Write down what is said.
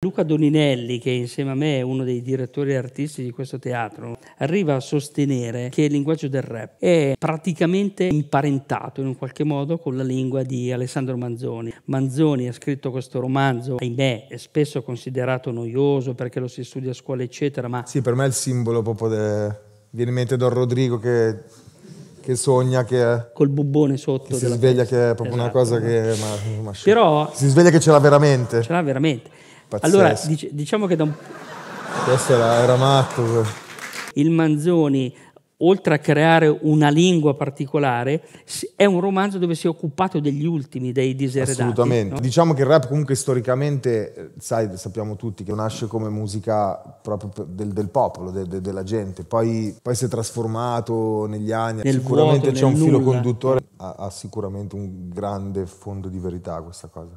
Luca Doninelli, che insieme a me è uno dei direttori artisti di questo teatro, arriva a sostenere che il linguaggio del rap è praticamente imparentato in un qualche modo con la lingua di Alessandro Manzoni. Manzoni ha scritto questo romanzo, ahimè, è spesso considerato noioso perché lo si studia a scuola, eccetera, ma... Sì, per me è il simbolo proprio del... Viene in mente Don Rodrigo che che sogna che col bubbone sotto si sveglia testa. che è proprio esatto. una cosa che ma, ma, però si sveglia che ce l'ha veramente ce l'ha veramente Pazzesco. Allora, dic- diciamo che da un... Questo era, era matto. Eh. Il Manzoni, oltre a creare una lingua particolare, è un romanzo dove si è occupato degli ultimi, dei diseredati. Assolutamente. No? Diciamo che il rap comunque storicamente, eh, sai, sappiamo tutti che nasce come musica proprio del, del popolo, de, de, della gente. Poi, poi, si è trasformato negli anni. Nel sicuramente vuoto, c'è un nulla. filo conduttore, ha, ha sicuramente un grande fondo di verità questa cosa.